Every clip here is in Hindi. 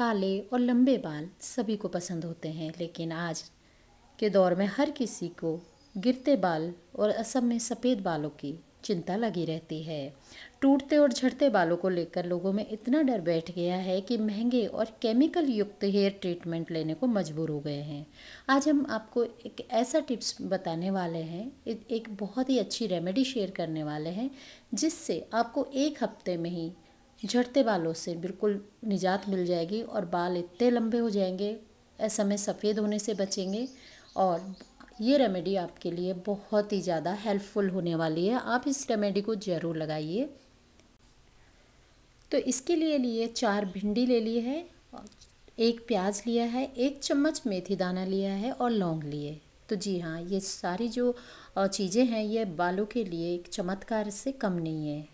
काले और लंबे बाल सभी को पसंद होते हैं लेकिन आज के दौर में हर किसी को गिरते बाल और असम में सफ़ेद बालों की चिंता लगी रहती है टूटते और झड़ते बालों को लेकर लोगों में इतना डर बैठ गया है कि महंगे और केमिकल युक्त हेयर ट्रीटमेंट लेने को मजबूर हो गए हैं आज हम आपको एक ऐसा टिप्स बताने वाले हैं एक बहुत ही अच्छी रेमेडी शेयर करने वाले हैं जिससे आपको एक हफ्ते में ही झड़ते बालों से बिल्कुल निजात मिल जाएगी और बाल इतने लंबे हो जाएंगे ऐसा में सफ़ेद होने से बचेंगे और ये रेमेडी आपके लिए बहुत ही ज़्यादा हेल्पफुल होने वाली है आप इस रेमेडी को ज़रूर लगाइए तो इसके लिए लिए चार भिंडी ले ली है एक प्याज लिया है एक चम्मच मेथी दाना लिया है और लौंग लिए तो जी हाँ ये सारी जो चीज़ें हैं ये बालों के लिए एक चमत्कार से कम नहीं है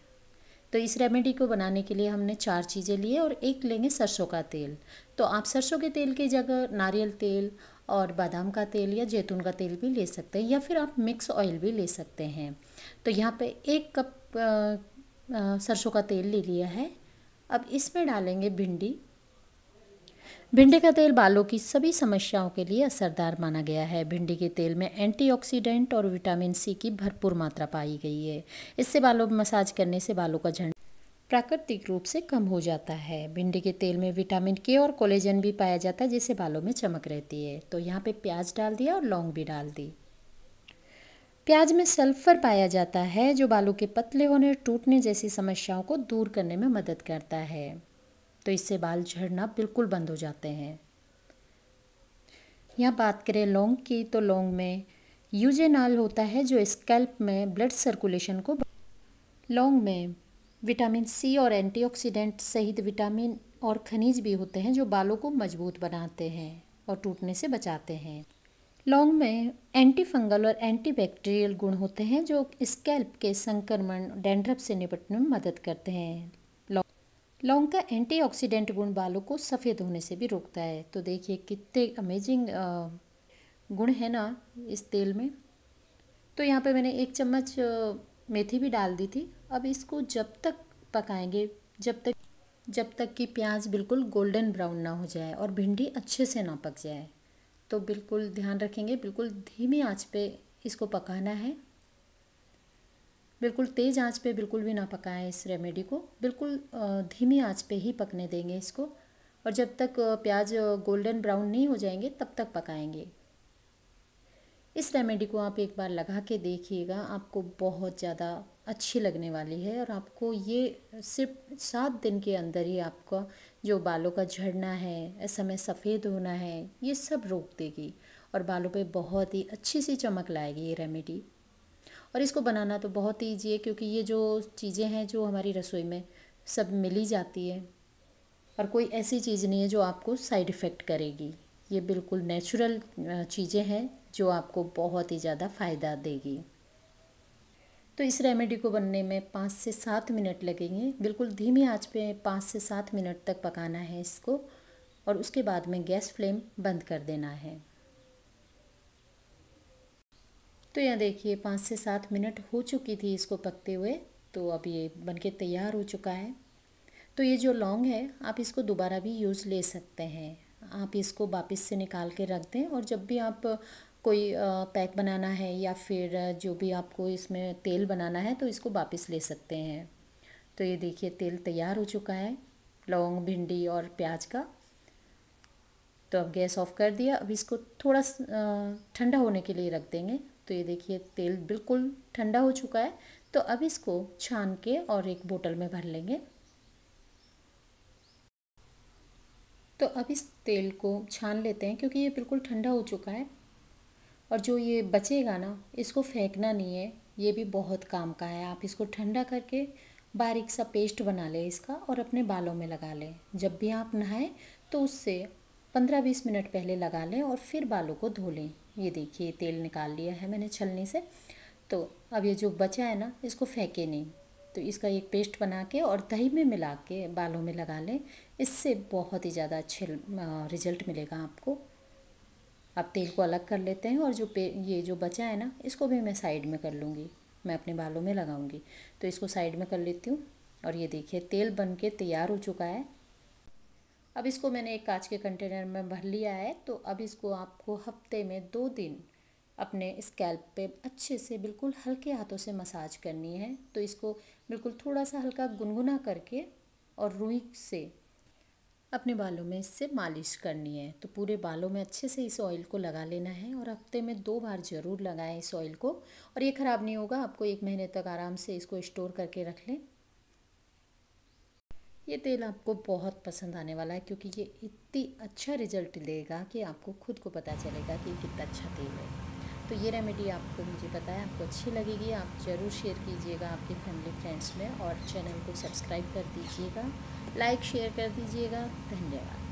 तो इस रेमेडी को बनाने के लिए हमने चार चीज़ें लिए और एक लेंगे सरसों का तेल तो आप सरसों के तेल की जगह नारियल तेल और बादाम का तेल या जैतून का तेल भी ले सकते हैं या फिर आप मिक्स ऑयल भी ले सकते हैं तो यहाँ पे एक कप सरसों का तेल ले लिया है अब इसमें डालेंगे भिंडी भिंडी का तेल बालों की सभी समस्याओं के लिए असरदार माना गया है भिंडी के तेल में एंटीऑक्सीडेंट और विटामिन सी की भरपूर मात्रा पाई गई है इससे बालों में मसाज करने से बालों का झंड प्राकृतिक रूप से कम हो जाता है भिंडी के तेल में विटामिन के और कोलेजन भी पाया जाता है जिससे बालों में चमक रहती है तो यहाँ पे प्याज डाल दिया और लौंग भी डाल दी प्याज में सल्फर पाया जाता है जो बालों के पतले होने और टूटने जैसी समस्याओं को दूर करने में मदद करता है तो इससे बाल झड़ना बिल्कुल बंद हो जाते हैं यहाँ बात करें लौंग की तो लौंग में यूजेनॉल होता है जो स्कैल्प में ब्लड सर्कुलेशन को लौंग में विटामिन सी और एंटीऑक्सीडेंट सहित विटामिन और खनिज भी होते हैं जो बालों को मजबूत बनाते हैं और टूटने से बचाते हैं लौंग में एंटी फंगल और एंटीबैक्टीरियल गुण होते हैं जो स्कैल्प के संक्रमण डेंड्रप से निपटने में मदद करते हैं लौंग का एंटीऑक्सीडेंट गुण बालों को सफ़ेद होने से भी रोकता है तो देखिए कितने अमेजिंग गुण है ना इस तेल में तो यहाँ पे मैंने एक चम्मच मेथी भी डाल दी थी अब इसको जब तक पकाएंगे जब तक जब तक कि प्याज बिल्कुल गोल्डन ब्राउन ना हो जाए और भिंडी अच्छे से ना पक जाए तो बिल्कुल ध्यान रखेंगे बिल्कुल धीमी आंच पे इसको पकाना है बिल्कुल तेज़ आंच पे बिल्कुल भी ना पकाएं इस रेमेडी को बिल्कुल धीमी आंच पे ही पकने देंगे इसको और जब तक प्याज गोल्डन ब्राउन नहीं हो जाएंगे तब तक पकाएंगे इस रेमेडी को आप एक बार लगा के देखिएगा आपको बहुत ज़्यादा अच्छी लगने वाली है और आपको ये सिर्फ सात दिन के अंदर ही आपका जो बालों का झड़ना है ऐसा में सफ़ेद होना है ये सब रोक देगी और बालों पे बहुत ही अच्छी सी चमक लाएगी ये रेमेडी और इसको बनाना तो बहुत ईजी है क्योंकि ये जो चीज़ें हैं जो हमारी रसोई में सब मिली जाती है और कोई ऐसी चीज़ नहीं है जो आपको साइड इफ़ेक्ट करेगी ये बिल्कुल नेचुरल चीज़ें हैं जो आपको बहुत ही ज़्यादा फ़ायदा देगी तो इस रेमेडी को बनने में पाँच से सात मिनट लगेंगे बिल्कुल धीमी आंच पे पाँच से सात मिनट तक पकाना है इसको और उसके बाद में गैस फ्लेम बंद कर देना है तो यहाँ देखिए पाँच से सात मिनट हो चुकी थी इसको पकते हुए तो अब ये बनके तैयार हो चुका है तो ये जो लौंग है आप इसको दोबारा भी यूज़ ले सकते हैं आप इसको वापस से निकाल के रख दें और जब भी आप कोई पैक बनाना है या फिर जो भी आपको इसमें तेल बनाना है तो इसको वापस ले सकते हैं तो ये देखिए तेल तैयार हो चुका है लौंग भिंडी और प्याज का तो अब गैस ऑफ कर दिया अब इसको थोड़ा ठंडा होने के लिए रख देंगे तो ये देखिए तेल बिल्कुल ठंडा हो चुका है तो अब इसको छान के और एक बोतल में भर लेंगे तो अब इस तेल को छान लेते हैं क्योंकि ये बिल्कुल ठंडा हो चुका है और जो ये बचेगा ना इसको फेंकना नहीं है ये भी बहुत काम का है आप इसको ठंडा करके बारीक सा पेस्ट बना लें इसका और अपने बालों में लगा लें जब भी आप नहाएं तो उससे पंद्रह बीस मिनट पहले लगा लें और फिर बालों को धो लें ये देखिए तेल निकाल लिया है मैंने छलनी से तो अब ये जो बचा है ना इसको फेंके नहीं तो इसका एक पेस्ट बना के और दही में मिला के बालों में लगा लें इससे बहुत ही ज़्यादा अच्छे रिजल्ट मिलेगा आपको अब तेल को अलग कर लेते हैं और जो पे ये जो बचा है ना इसको भी मैं साइड में कर लूँगी मैं अपने बालों में लगाऊंगी तो इसको साइड में कर लेती हूँ और ये देखिए तेल बन के तैयार हो चुका है अब इसको मैंने एक कांच के कंटेनर में भर लिया है तो अब इसको आपको हफ्ते में दो दिन अपने स्कैल्प पे अच्छे से बिल्कुल हल्के हाथों से मसाज करनी है तो इसको बिल्कुल थोड़ा सा हल्का गुनगुना करके और रुई से अपने बालों में इससे मालिश करनी है तो पूरे बालों में अच्छे से इस ऑयल को लगा लेना है और हफ्ते में दो बार ज़रूर लगाएं इस ऑयल को और ये ख़राब नहीं होगा आपको एक महीने तक आराम से इसको स्टोर करके रख लें ये तेल आपको बहुत पसंद आने वाला है क्योंकि ये इतनी अच्छा रिजल्ट देगा कि आपको खुद को पता चलेगा कि कितना अच्छा तेल है तो ये रेमेडी आपको मुझे पता है आपको अच्छी लगेगी आप ज़रूर शेयर कीजिएगा आपके फैमिली फ्रेंड्स में और चैनल को सब्सक्राइब कर दीजिएगा लाइक शेयर कर दीजिएगा धन्यवाद